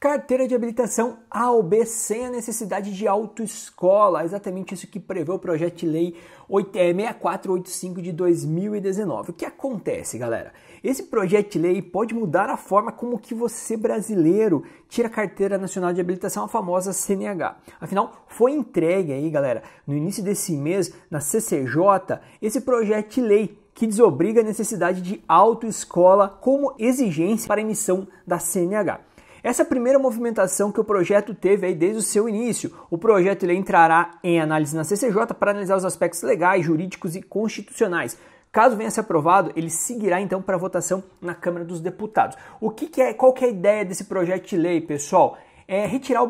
Carteira de habilitação A ou B sem a necessidade de autoescola, exatamente isso que prevê o projeto de lei 6485 é, de 2019. O que acontece, galera? Esse projeto de lei pode mudar a forma como que você brasileiro tira a carteira nacional de habilitação, a famosa CNH. Afinal, foi entregue aí, galera, no início desse mês na CCJ esse projeto de lei que desobriga a necessidade de autoescola como exigência para emissão da CNH. Essa primeira movimentação que o projeto teve aí desde o seu início. O projeto ele entrará em análise na CCJ para analisar os aspectos legais, jurídicos e constitucionais. Caso venha a ser aprovado, ele seguirá então para votação na Câmara dos Deputados. O que, que é, qual que é a ideia desse projeto de lei, pessoal? É retirar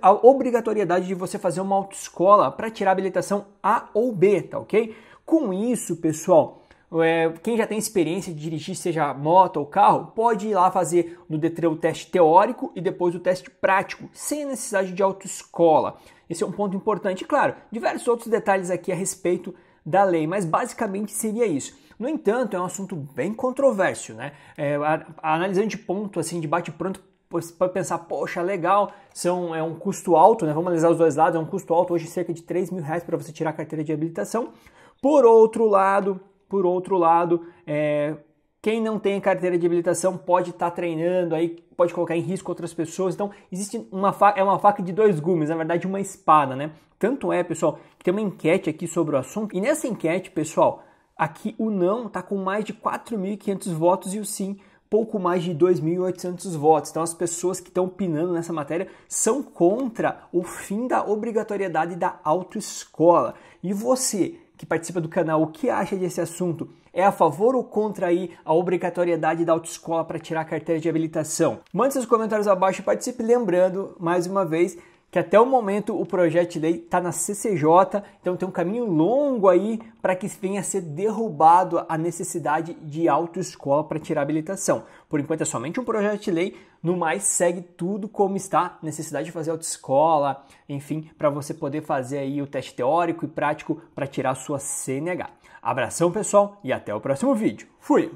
a obrigatoriedade de você fazer uma autoescola para tirar a habilitação A ou B, tá ok? Com isso, pessoal, é, quem já tem experiência de dirigir, seja moto ou carro, pode ir lá fazer no Detran o teste teórico e depois o teste prático, sem necessidade de autoescola. Esse é um ponto importante. E, claro, diversos outros detalhes aqui a respeito da lei, mas basicamente seria isso. No entanto, é um assunto bem controverso, né? É, analisando de ponto, assim, de bate-pronto, para pensar, poxa, legal, são, é um custo alto, né? Vamos analisar os dois lados, é um custo alto, hoje cerca de 3 mil reais para você tirar a carteira de habilitação. Por outro lado, por outro lado, é, quem não tem carteira de habilitação pode estar tá treinando, aí pode colocar em risco outras pessoas. Então, existe uma faca, é uma faca de dois gumes, na verdade, uma espada, né? Tanto é, pessoal, que tem uma enquete aqui sobre o assunto. E nessa enquete, pessoal, aqui o não está com mais de 4.500 votos e o sim pouco mais de 2.800 votos. Então, as pessoas que estão opinando nessa matéria são contra o fim da obrigatoriedade da autoescola. E você que participa do canal o que acha desse assunto. É a favor ou contra aí a obrigatoriedade da autoescola para tirar a carteira de habilitação? Mande seus comentários abaixo e participe lembrando, mais uma vez, que até o momento o projeto de lei está na CCJ, então tem um caminho longo aí para que venha a ser derrubado a necessidade de autoescola para tirar habilitação. Por enquanto é somente um projeto de lei, no mais segue tudo como está, necessidade de fazer autoescola, enfim, para você poder fazer aí o teste teórico e prático para tirar a sua CNH. Abração pessoal e até o próximo vídeo. Fui!